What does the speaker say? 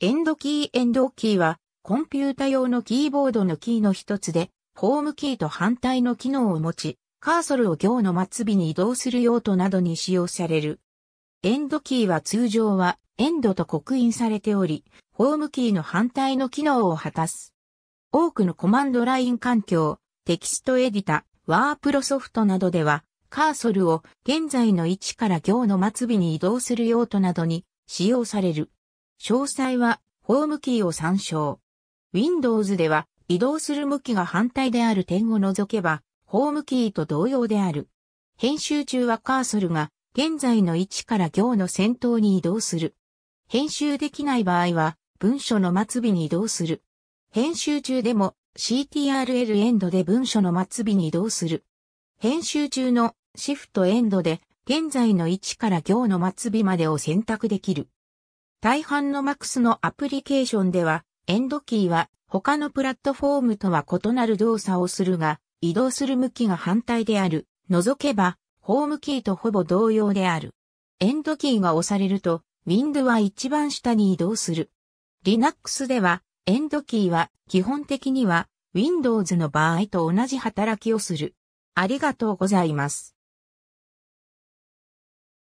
エンドキーエンドキーは、コンピュータ用のキーボードのキーの一つで、ホームキーと反対の機能を持ち、カーソルを行の末尾に移動する用途などに使用される。エンドキーは通常は、エンドと刻印されており、ホームキーの反対の機能を果たす。多くのコマンドライン環境、テキストエディタ、ワープロソフトなどでは、カーソルを現在の位置から行の末尾に移動する用途などに使用される。詳細はホームキーを参照。Windows では移動する向きが反対である点を除けば、ホームキーと同様である。編集中はカーソルが現在の位置から行の先頭に移動する。編集できない場合は文書の末尾に移動する。編集中でも CTRL エンドで文書の末尾に移動する。編集中のシフトエンドで現在の位置から行の末尾までを選択できる。大半の MAX のアプリケーションでは、エンドキーは他のプラットフォームとは異なる動作をするが、移動する向きが反対である。除けば、ホームキーとほぼ同様である。エンドキーが押されると、ウィンドは一番下に移動する。Linux では、エンドキーは基本的には Windows の場合と同じ働きをする。ありがとうございます。